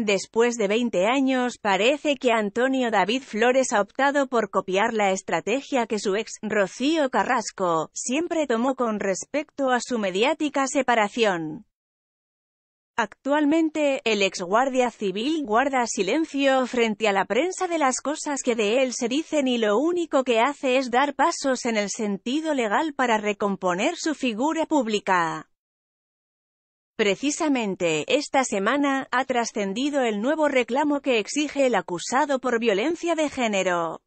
Después de 20 años, parece que Antonio David Flores ha optado por copiar la estrategia que su ex, Rocío Carrasco, siempre tomó con respecto a su mediática separación. Actualmente, el ex guardia civil guarda silencio frente a la prensa de las cosas que de él se dicen y lo único que hace es dar pasos en el sentido legal para recomponer su figura pública. Precisamente, esta semana, ha trascendido el nuevo reclamo que exige el acusado por violencia de género.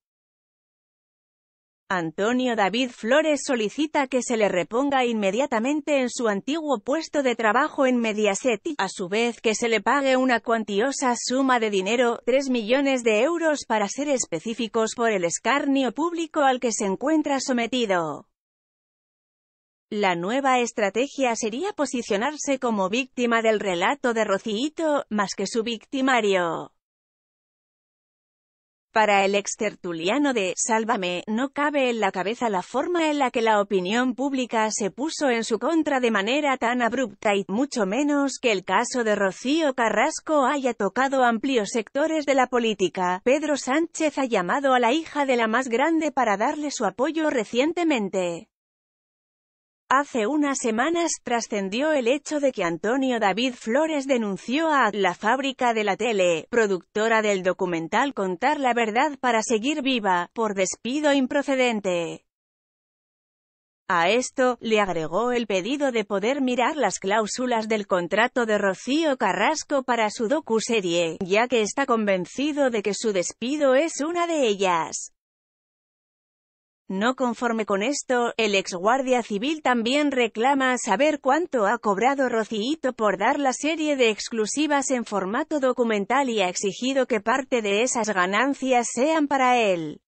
Antonio David Flores solicita que se le reponga inmediatamente en su antiguo puesto de trabajo en Mediaset a su vez, que se le pague una cuantiosa suma de dinero, 3 millones de euros para ser específicos por el escarnio público al que se encuentra sometido. La nueva estrategia sería posicionarse como víctima del relato de Rocío, más que su victimario. Para el extertuliano de Sálvame, no cabe en la cabeza la forma en la que la opinión pública se puso en su contra de manera tan abrupta y mucho menos que el caso de Rocío Carrasco haya tocado amplios sectores de la política. Pedro Sánchez ha llamado a la hija de la más grande para darle su apoyo recientemente. Hace unas semanas trascendió el hecho de que Antonio David Flores denunció a La Fábrica de la Tele, productora del documental Contar la Verdad para Seguir Viva, por despido improcedente. A esto, le agregó el pedido de poder mirar las cláusulas del contrato de Rocío Carrasco para su docuserie, ya que está convencido de que su despido es una de ellas. No conforme con esto, el ex guardia civil también reclama saber cuánto ha cobrado Rocíito por dar la serie de exclusivas en formato documental y ha exigido que parte de esas ganancias sean para él.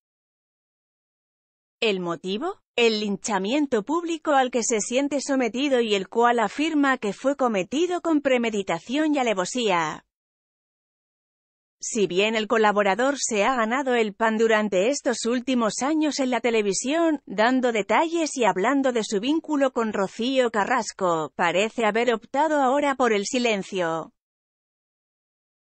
¿El motivo? El linchamiento público al que se siente sometido y el cual afirma que fue cometido con premeditación y alevosía. Si bien el colaborador se ha ganado el pan durante estos últimos años en la televisión, dando detalles y hablando de su vínculo con Rocío Carrasco, parece haber optado ahora por el silencio.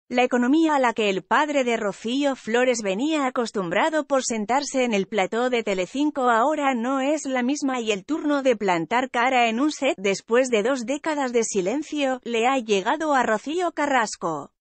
La economía a la que el padre de Rocío Flores venía acostumbrado por sentarse en el plató de Telecinco ahora no es la misma y el turno de plantar cara en un set después de dos décadas de silencio, le ha llegado a Rocío Carrasco.